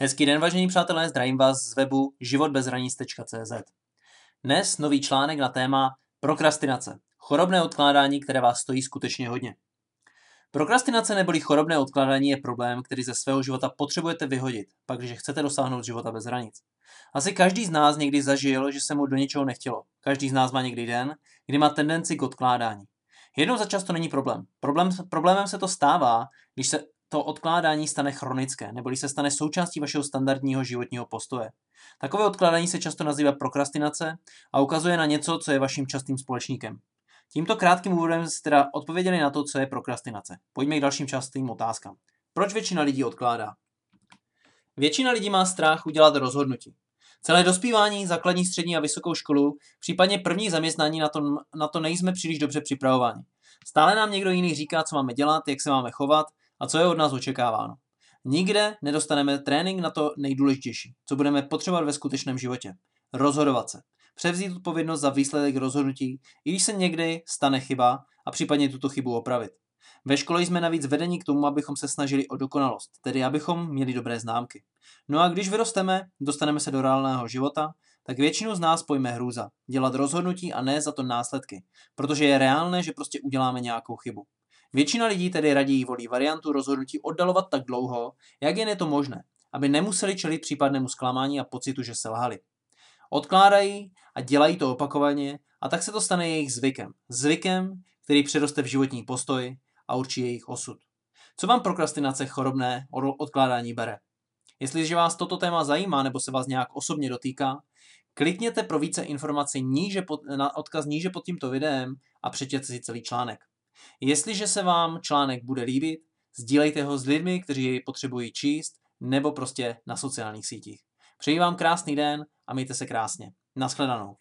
Hezký den, vážení přátelé, zdravím vás z webu životbezhranic.cz. Dnes nový článek na téma prokrastinace. Chorobné odkládání, které vás stojí skutečně hodně. Prokrastinace neboli chorobné odkládání je problém, který ze svého života potřebujete vyhodit, pak když chcete dosáhnout života bez hranic. Asi každý z nás někdy zažil, že se mu do něčeho nechtělo. Každý z nás má někdy den, kdy má tendenci k odkládání. Jednou za často není problém. problém. Problémem se to stává, když se to odkládání stane chronické, neboli se stane součástí vašeho standardního životního postoje. Takové odkládání se často nazývá prokrastinace a ukazuje na něco, co je vaším častým společníkem. Tímto krátkým úvodem jste teda odpověděli na to, co je prokrastinace. Pojďme k dalším častým otázkám. Proč většina lidí odkládá? Většina lidí má strach udělat rozhodnutí. Celé dospívání, základní, střední a vysokou školu, případně první zaměstnání, na to, na to nejsme příliš dobře připravováni. Stále nám někdo jiný říká, co máme dělat, jak se máme chovat a co je od nás očekáváno? Nikde nedostaneme trénink na to nejdůležitější, co budeme potřebovat ve skutečném životě. Rozhodovat se. Převzít odpovědnost za výsledek rozhodnutí, i když se někdy stane chyba a případně tuto chybu opravit. Ve škole jsme navíc vedeni k tomu, abychom se snažili o dokonalost, tedy abychom měli dobré známky. No a když vyrosteme, dostaneme se do reálného života, tak většinu z nás pojme hrůza. Dělat rozhodnutí a ne za to následky, protože je reálné, že prostě uděláme nějakou chybu. Většina lidí tedy raději volí variantu rozhodnutí oddalovat tak dlouho, jak jen je to možné, aby nemuseli čelit případnému zklamání a pocitu, že selhali. Odkládají a dělají to opakovaně a tak se to stane jejich zvykem. Zvykem, který přeroste v životní postoj a určí jejich osud. Co vám prokrastinace chorobné odkládání bere? Jestliže vás toto téma zajímá nebo se vás nějak osobně dotýká, klikněte pro více informací níže pod, na odkaz níže pod tímto videem a přečtěte si celý článek. Jestliže se vám článek bude líbit, sdílejte ho s lidmi, kteří jej potřebují číst, nebo prostě na sociálních sítích. Přeji vám krásný den a mějte se krásně. Naschledanou.